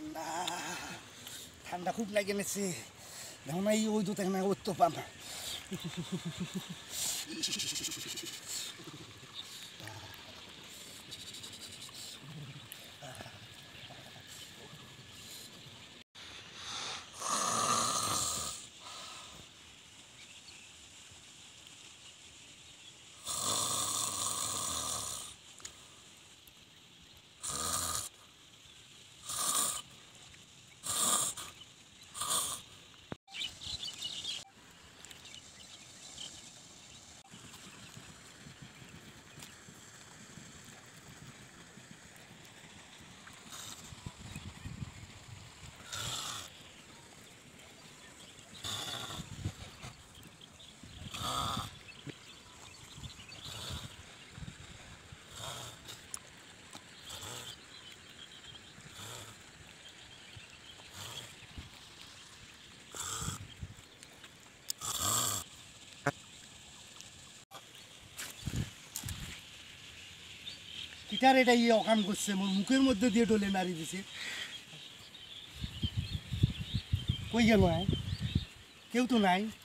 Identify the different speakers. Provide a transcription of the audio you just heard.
Speaker 1: ঠান্ডা ঠান্ডা খুব লাগে নেছে দেখুন এই ওই দু থেকে ওর তো পাম
Speaker 2: কিটার এটা ইয়ে অকাম করছে মোর মুখের মধ্যে দিয়ে ডলে মারি দিছে কই গেল কেউ তো
Speaker 3: নাই